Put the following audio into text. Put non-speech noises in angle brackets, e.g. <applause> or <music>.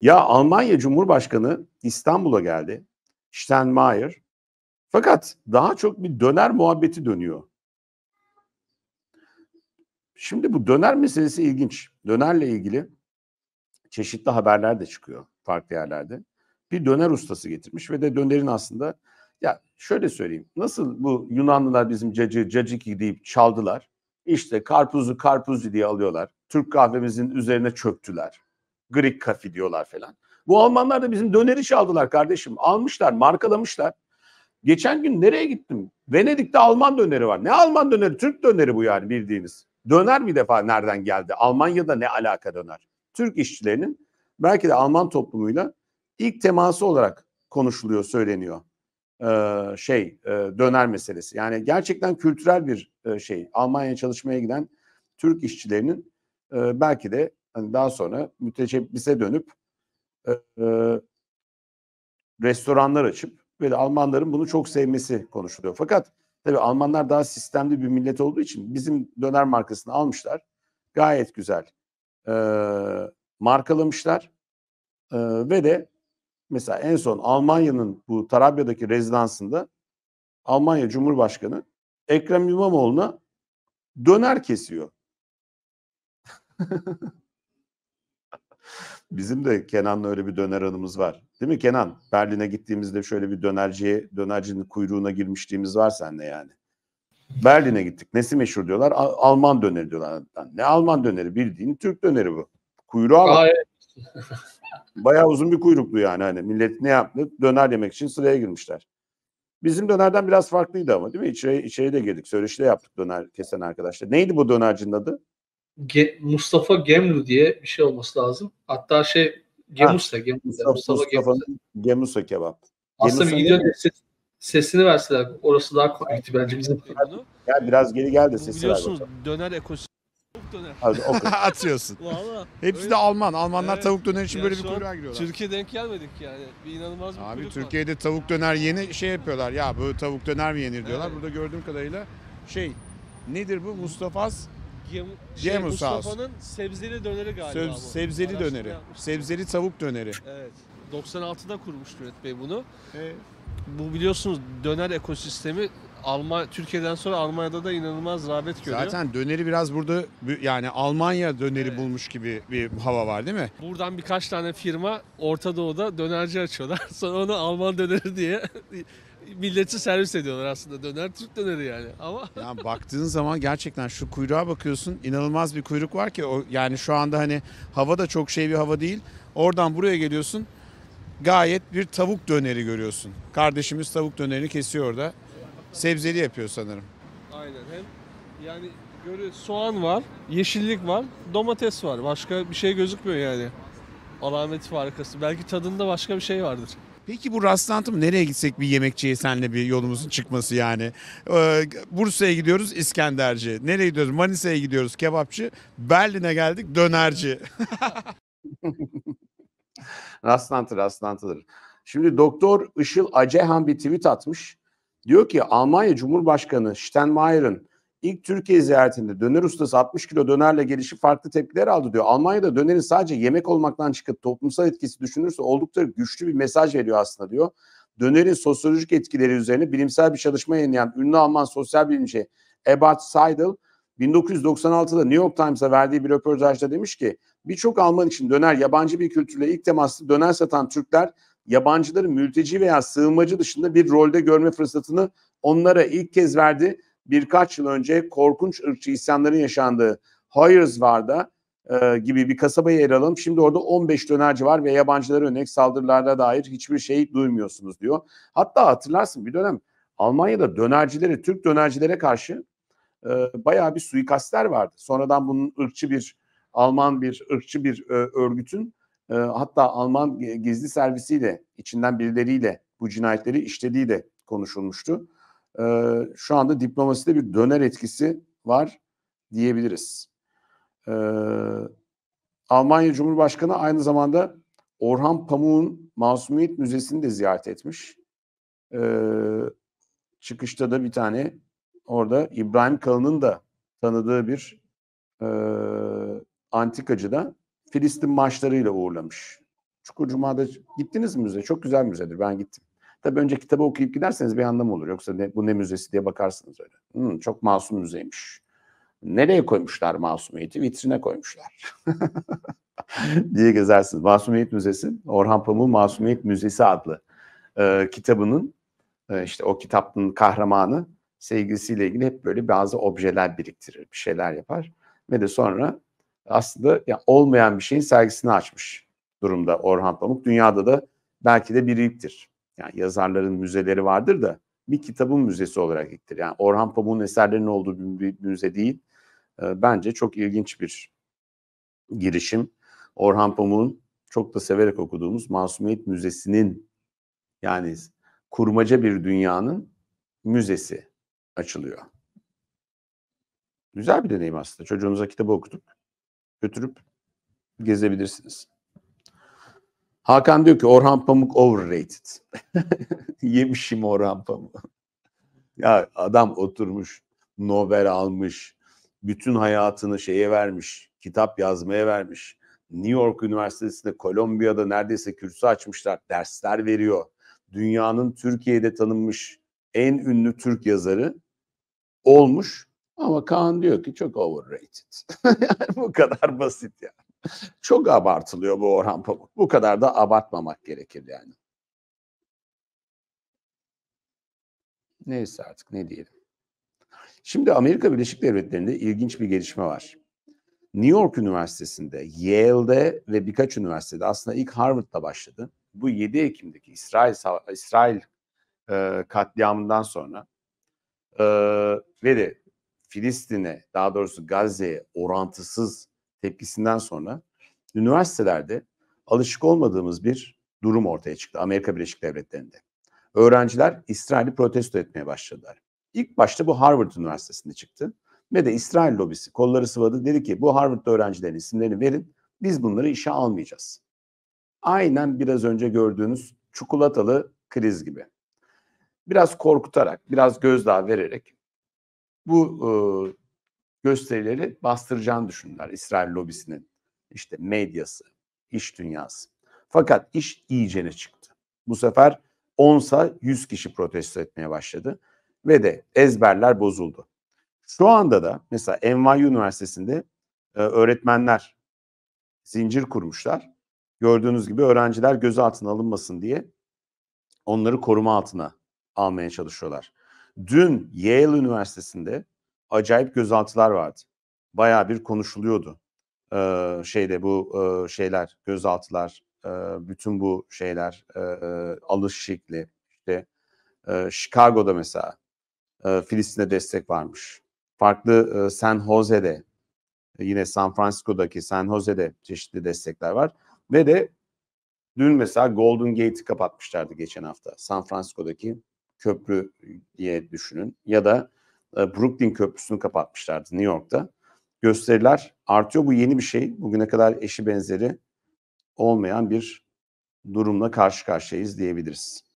Ya Almanya Cumhurbaşkanı İstanbul'a geldi. Steinmeier. Fakat daha çok bir döner muhabbeti dönüyor. Şimdi bu döner meselesi ilginç. Dönerle ilgili çeşitli haberler de çıkıyor farklı yerlerde. Bir döner ustası getirmiş ve de dönerin aslında ya şöyle söyleyeyim. Nasıl bu Yunanlılar bizim cacı caciki deyip çaldılar. İşte karpuzu karpuzu diye alıyorlar. Türk kahvemizin üzerine çöktüler. Greek kafi diyorlar falan. Bu Almanlar da bizim döneriş aldılar kardeşim. Almışlar, markalamışlar. Geçen gün nereye gittim? Venedik'te Alman döneri var. Ne Alman döneri? Türk döneri bu yani bildiğiniz. Döner bir defa nereden geldi? Almanya'da ne alaka döner? Türk işçilerinin belki de Alman toplumuyla ilk teması olarak konuşuluyor, söyleniyor. Ee, şey e, döner meselesi. Yani gerçekten kültürel bir e, şey. Almanya'ya çalışmaya giden Türk işçilerinin e, belki de Hani daha sonra müteşebbise dönüp e, e, restoranlar açıp böyle Almanların bunu çok sevmesi konuşuluyor. Fakat tabii Almanlar daha sistemli bir millet olduğu için bizim döner markasını almışlar. Gayet güzel e, markalamışlar. E, ve de mesela en son Almanya'nın bu Tarabya'daki rezidansında Almanya Cumhurbaşkanı Ekrem İmamoğlu'na döner kesiyor. <laughs> Bizim de Kenan'la öyle bir döner anımız var. Değil mi Kenan? Berlin'e gittiğimizde şöyle bir dönerciye, dönercinin kuyruğuna girmişliğimiz var seninle yani. Berlin'e gittik. Nesi meşhur diyorlar? Al- Alman döneri diyorlar. Ne Alman döneri? Bildiğin Türk döneri bu. Kuyruğa bak. <laughs> Bayağı uzun bir kuyruklu yani. Hani millet ne yaptı? Döner yemek için sıraya girmişler. Bizim dönerden biraz farklıydı ama değil mi? İçeri, içeri de girdik. Söyleşi de yaptık döner kesen arkadaşlar. Neydi bu dönercinin adı? Ge- Mustafa Gemlu diye bir şey olması lazım. Hatta şey Gemusa, Gemusa Mustafa, Mustafa Gemusa. Gemusa kebap. Aslında Gemusa bir gidiyor sesini verseler orası daha komikti bence bizim. Ya biraz geri gel <laughs> de sesi Biliyorsunuz ver döner ekosistemi döner. Abi, Atıyorsun. Valla. Hepsi öyle. de Alman. Almanlar evet. tavuk döner için yani böyle bir kuyruğa giriyorlar. Türkiye denk gelmedik yani. Bir inanılmaz bir Abi Türkiye'de var. tavuk döner yeni şey yapıyorlar. Ya bu tavuk döner mi yenir diyorlar. Evet. Burada gördüğüm kadarıyla şey nedir bu? Mustafa's? Yem, şey, Yemus House. sebzeli döneri galiba Söz- sebzeli Araştırma döneri. yapmıştım. Sebzeli tavuk döneri. Evet. 96'da kurmuş Cüneyt Bey bunu. Bu biliyorsunuz döner ekosistemi Almanya Türkiye'den sonra Almanya'da da inanılmaz rağbet görüyor. Zaten döneri biraz burada yani Almanya döneri Evet. bulmuş gibi bir hava var değil mi? Buradan birkaç tane firma Orta Doğu'da dönerci açıyorlar. <laughs> Sonra onu Alman döneri diye milleti servis ediyorlar aslında. Döner Türk döneri yani ama. <laughs> Yani baktığın zaman gerçekten şu kuyruğa bakıyorsun inanılmaz bir kuyruk var ki o, yani şu anda hani hava da çok şey bir hava değil. Oradan buraya geliyorsun gayet bir tavuk döneri görüyorsun. Kardeşimiz tavuk dönerini kesiyor orada. Sebzeli yapıyor sanırım. Aynen hem yani görüyor soğan var, yeşillik var, domates var. Başka bir şey gözükmüyor yani. Alamet farkası. Belki tadında başka bir şey vardır. Peki bu rastlantı mı? nereye gitsek bir yemekçiye senle bir yolumuzun çıkması yani. Ee, Bursa'ya gidiyoruz İskenderci. Nereye gidiyoruz? Manisa'ya gidiyoruz kebapçı. Berlin'e geldik dönerci. <laughs> rastlantı rastlantıdır. Şimdi doktor Işıl Acehan bir tweet atmış. Diyor ki Almanya Cumhurbaşkanı Steinmeier'ın İlk Türkiye ziyaretinde döner ustası 60 kilo dönerle gelişi farklı tepkiler aldı diyor. Almanya'da dönerin sadece yemek olmaktan çıkıp toplumsal etkisi düşünürse oldukça güçlü bir mesaj veriyor aslında diyor. Dönerin sosyolojik etkileri üzerine bilimsel bir çalışma yayınlayan ünlü Alman sosyal bilimci Ebert Seidel 1996'da New York Times'a verdiği bir röportajda demiş ki birçok Alman için döner yabancı bir kültürle ilk temaslı döner satan Türkler yabancıları mülteci veya sığınmacı dışında bir rolde görme fırsatını onlara ilk kez verdi birkaç yıl önce korkunç ırkçı isyanların yaşandığı Hoyersvar'da e, gibi bir kasabaya yer alalım. Şimdi orada 15 dönerci var ve yabancılara yönelik saldırılarla dair hiçbir şey duymuyorsunuz diyor. Hatta hatırlarsın bir dönem Almanya'da dönercileri Türk dönercilere karşı e, bayağı bir suikastler vardı. Sonradan bunun ırkçı bir Alman bir ırkçı bir e, örgütün e, hatta Alman gizli servisiyle içinden birileriyle bu cinayetleri işlediği de konuşulmuştu e, şu anda diplomaside bir döner etkisi var diyebiliriz. E, Almanya Cumhurbaşkanı aynı zamanda Orhan Pamuk'un Masumiyet Müzesi'ni de ziyaret etmiş. E, çıkışta da bir tane orada İbrahim Kalın'ın da tanıdığı bir e, antikacı da Filistin maçlarıyla uğurlamış. Çukur Cuma'da gittiniz mi müze? Çok güzel müzedir. Ben gittim. Tabii önce kitabı okuyup giderseniz bir anlamı olur. Yoksa ne, bu ne müzesi diye bakarsınız öyle. Hmm, çok masum müzeymiş. Nereye koymuşlar masumiyeti? Vitrine koymuşlar. <laughs> diye gezersiniz. Masumiyet Müzesi, Orhan Pamuk Masumiyet Müzesi adlı e, kitabının e, işte o kitabın kahramanı sevgilisiyle ilgili hep böyle bazı objeler biriktirir, bir şeyler yapar ve de sonra aslında ya olmayan bir şeyin sergisini açmış durumda Orhan Pamuk. Dünyada da belki de biriktir. Yani yazarların müzeleri vardır da bir kitabın müzesi olarak gittir. Yani Orhan Pamuk'un eserlerinin olduğu bir, bir müze değil. E, bence çok ilginç bir girişim. Orhan Pamuk'un çok da severek okuduğumuz Masumiyet Müzesi'nin yani kurmaca bir dünyanın müzesi açılıyor. Güzel bir deneyim aslında. Çocuğunuza kitabı okutup götürüp gezebilirsiniz. Hakan diyor ki Orhan Pamuk overrated. <laughs> Yemişim Orhan Pamuk. ya adam oturmuş, Nobel almış, bütün hayatını şeye vermiş, kitap yazmaya vermiş. New York Üniversitesi'nde, Kolombiya'da neredeyse kürsü açmışlar, dersler veriyor. Dünyanın Türkiye'de tanınmış en ünlü Türk yazarı olmuş ama Kaan diyor ki çok overrated. <laughs> bu kadar basit yani. Çok abartılıyor bu Orhan Pamuk. Bu kadar da abartmamak gerekir yani. Neyse artık ne diyelim. Şimdi Amerika Birleşik Devletleri'nde ilginç bir gelişme var. New York Üniversitesi'nde, Yale'de ve birkaç üniversitede aslında ilk Harvard'da başladı. Bu 7 Ekim'deki İsrail İsrail e, katliamından sonra e, ve de Filistin'e daha doğrusu Gazze'ye orantısız tepkisinden sonra üniversitelerde alışık olmadığımız bir durum ortaya çıktı Amerika Birleşik Devletleri'nde. Öğrenciler İsrail'i protesto etmeye başladılar. İlk başta bu Harvard Üniversitesi'nde çıktı ve de İsrail lobisi kolları sıvadı dedi ki bu Harvard öğrencilerin isimlerini verin biz bunları işe almayacağız. Aynen biraz önce gördüğünüz çikolatalı kriz gibi. Biraz korkutarak, biraz gözdağı vererek bu e, gösterileri bastıracağını düşündüler İsrail lobisinin. işte medyası, iş dünyası. Fakat iş iyicene çıktı. Bu sefer onsa 100 kişi protesto etmeye başladı ve de ezberler bozuldu. Şu anda da mesela NYU Üniversitesi'nde e, öğretmenler zincir kurmuşlar. Gördüğünüz gibi öğrenciler gözaltına alınmasın diye onları koruma altına almaya çalışıyorlar. Dün Yale Üniversitesi'nde acayip gözaltılar vardı. Bayağı bir konuşuluyordu. Ee, şeyde bu e, şeyler, gözaltılar, e, bütün bu şeyler, e, e, alış şekli. İşte e, Chicago'da mesela e, Filistin'e destek varmış. Farklı e, San Jose'de yine San Francisco'daki San Jose'de çeşitli destekler var. Ve de dün mesela Golden Gate'i kapatmışlardı geçen hafta. San Francisco'daki köprü diye düşünün. Ya da e, Brooklyn Köprüsü'nü kapatmışlardı New York'ta. Gösteriler artıyor. Bu yeni bir şey. Bugüne kadar eşi benzeri olmayan bir durumla karşı karşıyayız diyebiliriz.